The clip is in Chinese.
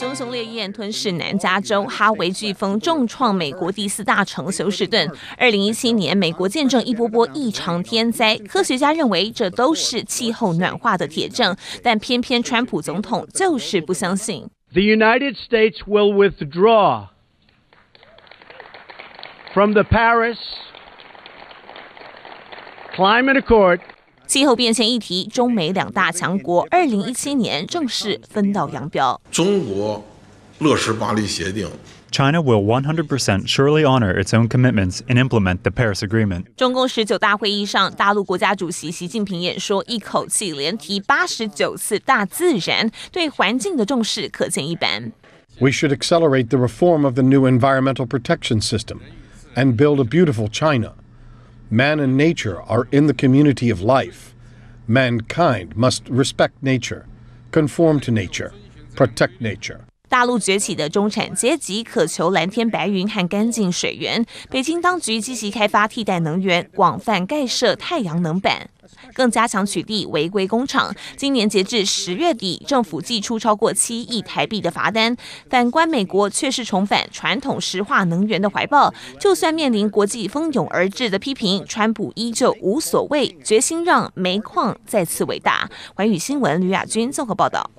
熊熊烈焰吞噬南加州，哈维飓风重创美国第四大城休斯顿。二零一七年，美国见证一波波异常天灾，科学家认为这都是气候暖化的铁证，但偏偏川普总统就是不相信。The United States will withdraw from the Paris Climate Accord. 气候变迁议题，中美两大强国，二零一七年正式分道扬镳。中国落实巴黎协定。China will one hundred percent surely honor its own commitments and implement the Paris Agreement. 中共十九大会议上，大陆国家主席习近平演说，一口气连提八十九次“大自然”，对环境的重视可见一斑。We should accelerate the reform of the new environmental protection system and build a beautiful China. man and nature are in the community of life mankind must respect nature conform to nature protect nature 大陆崛起的中产阶级渴求蓝天白云和干净水源北京当局积极开发替代能源广泛盖设太阳能板更加强取缔违规工厂。今年截至十月底，政府寄出超过七亿台币的罚单。反观美国，却是重返传统石化能源的怀抱。就算面临国际蜂拥而至的批评，川普依旧无所谓，决心让煤矿再次伟大。环宇新闻吕雅君综合报道。